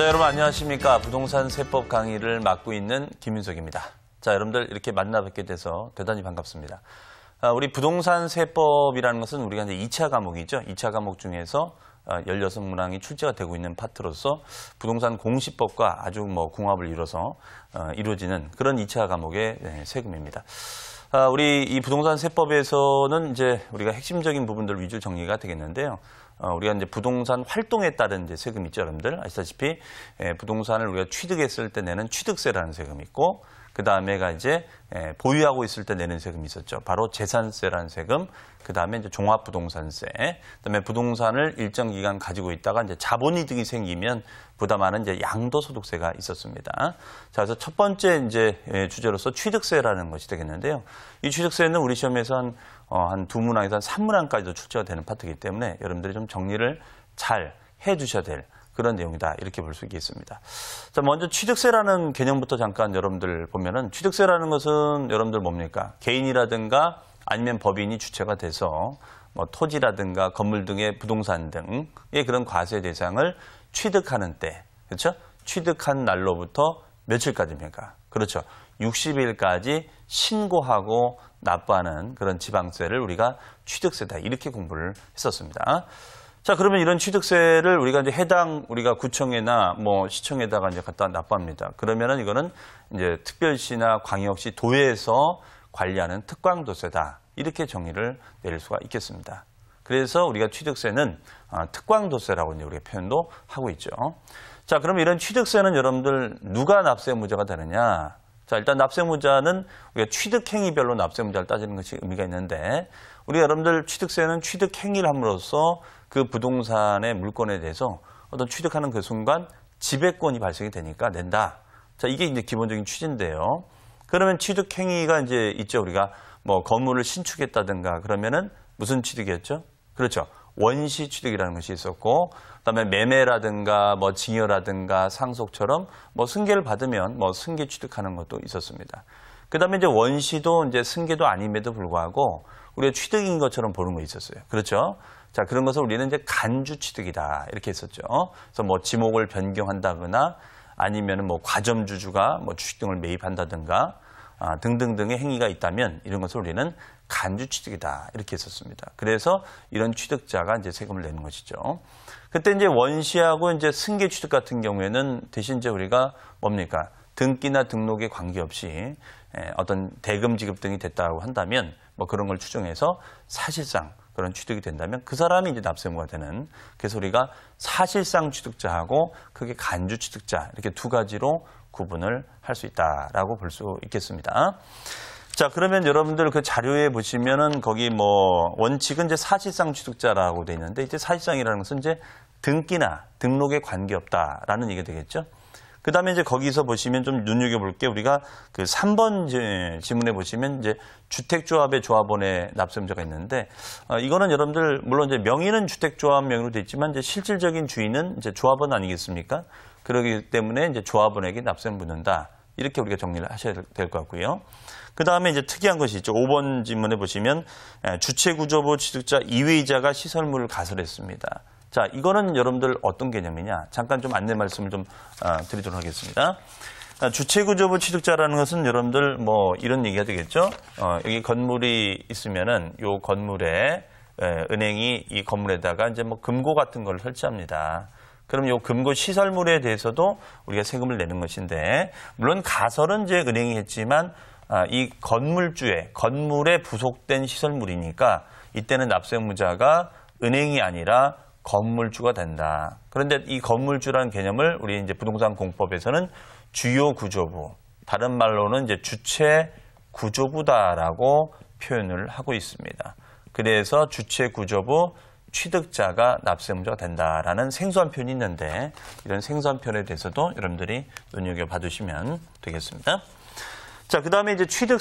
자, 여러분 안녕하십니까. 부동산 세법 강의를 맡고 있는 김윤석입니다. 자, 여러분들 이렇게 만나 뵙게 돼서 대단히 반갑습니다. 아, 우리 부동산 세법이라는 것은 우리가 이제 2차 과목이죠. 2차 과목 중에서 16문항이 아, 출제가 되고 있는 파트로서 부동산 공시법과 아주 뭐 궁합을 이뤄서 어, 이루어지는 그런 2차 과목의 네, 세금입니다. 아, 우리 이 부동산 세법에서는 이제 우리가 핵심적인 부분들 위주 정리가 되겠는데요. 어, 우리가 이제 부동산 활동에 따른 이제 세금 있죠, 여러분들 아시다시피 예, 부동산을 우리가 취득했을 때 내는 취득세라는 세금이 있고 그 다음에가 이제 예, 보유하고 있을 때 내는 세금이 있었죠. 바로 재산세라는 세금, 그 다음에 이제 종합부동산세, 그 다음에 부동산을 일정 기간 가지고 있다가 이제 자본이득이 생기면 부담하는 이제 양도소득세가 있었습니다. 자, 그래서 첫 번째 이제 예, 주제로서 취득세라는 것이 되겠는데요. 이 취득세는 우리 시험에선 어, 한, 한두 문항에서 한 3문항까지도 출제가 되는 파트이기 때문에 여러분들이 좀 정리를 잘 해주셔야 될 그런 내용이다 이렇게 볼 수 있겠습니다. 자 먼저 취득세라는 개념부터 잠깐 여러분들 보면은 취득세라는 것은 여러분들 뭡니까 개인이라든가 아니면 법인이 주체가 돼서 뭐 토지라든가 건물 등의 부동산 등의 그런 과세 대상을 취득하는 때 그렇죠 취득한 날로부터 며칠까지입니까? 그렇죠. 60일까지 신고하고 납부하는 그런 지방세를 우리가 취득세다 이렇게 공부를 했었습니다. 자, 그러면 이런 취득세를 우리가 이제 해당 우리가 구청에나 뭐 시청에다가 이제 갖다 납부합니다. 그러면은 이거는 이제 특별시나 광역시 도에서 관리하는 특광도세다. 이렇게 정의를 내릴 수가 있겠습니다. 그래서 우리가 취득세는 아, 특광도세라고 이제 우리가 표현도 하고 있죠. 자, 그럼 이런 취득세는 여러분들 누가 납세무자가 되느냐? 자, 일단 납세무자는 우리가 취득행위별로 납세무자를 따지는 것이 의미가 있는데, 우리 여러분들 취득세는 취득행위를 함으로써 그 부동산의 물건에 대해서 어떤 취득하는 그 순간 지배권이 발생이 되니까 낸다. 자, 이게 이제 기본적인 취지인데요. 그러면 취득 행위가 이제 있죠. 우리가 뭐 건물을 신축했다든가 그러면은 무슨 취득이었죠? 그렇죠. 원시 취득이라는 것이 있었고 그다음에 매매라든가 뭐 증여라든가 상속처럼 뭐 승계를 받으면 뭐 승계 취득하는 것도 있었습니다. 그다음에 이제 원시도 이제 승계도 아님에도 불구하고 우리가 취득인 것처럼 보는 거 있었어요. 그렇죠? 자 그런 것을 우리는 이제 간주 취득이다 이렇게 했었죠. 그래서 뭐 지목을 변경한다거나 아니면뭐 과점 주주가 뭐 주식 등을 매입한다든가 아, 등등등의 행위가 있다면 이런 것을 우리는 간주 취득이다 이렇게 했었습니다. 그래서 이런 취득자가 이제 세금을 내는 것이죠. 그때 이제 원시하고 이제 승계 취득 같은 경우에는 대신 이제 우리가 뭡니까 등기나 등록에 관계없이 예, 어떤 대금 지급 등이 됐다고 한다면 뭐 그런 걸 추정해서 사실상 그런 취득이 된다면 그 사람이 이제 납세 의무가 되는 그래서 우리가 사실상 취득자하고 그게 간주 취득자 이렇게 두 가지로 구분을 할 수 있다라고 볼 수 있겠습니다. 자 그러면 여러분들 그 자료에 보시면은 거기 뭐 원칙은 이제 사실상 취득자라고 돼 있는데 이제 사실상이라는 것은 이제 등기나 등록에 관계없다라는 얘기 되겠죠. 그 다음에 이제 거기서 보시면 좀 눈여겨볼 게 우리가 그 3번 이제 지문에 보시면 이제 주택조합의 조합원의 납세자가 있는데 어, 이거는 여러분들 물론 이제 명의는 주택조합 명의로 돼 있지만 이제 실질적인 주인은 이제 조합원 아니겠습니까? 그러기 때문에 이제 조합원에게 납세를 묻는다. 이렇게 우리가 정리를 하셔야 될 것 같고요. 그 다음에 이제 특이한 것이 있죠. 5번 지문에 보시면 주체구조부 취득자 이외이자가 시설물을 가설했습니다. 자, 이거는 여러분들 어떤 개념이냐? 잠깐 좀 안내 말씀을 좀 아, 드리도록 하겠습니다. 아, 주체구조부 취득자라는 것은 여러분들 뭐 이런 얘기가 되겠죠. 어, 여기 건물이 있으면은 요 건물에 은행이 이 건물에다가 이제 뭐 금고 같은 걸 설치합니다. 그럼 요 금고 시설물에 대해서도 우리가 세금을 내는 것인데 물론 가설은 이제 은행이 했지만 아, 이 건물주의 건물에 부속된 시설물이니까 이때는 납세무자가 은행이 아니라 건물주가 된다. 그런데 이 건물주라는 개념을 우리 이제 부동산 공법에서는 주요 구조부, 다른 말로는 이제 주체 구조부다라고 표현을 하고 있습니다. 그래서 주체 구조부 취득자가 납세의무자가 된다라는 생소한 표현이 있는데 이런 생소한 표현에 대해서도 여러분들이 눈여겨 봐주시면 되겠습니다. 자, 그다음에 이제 취득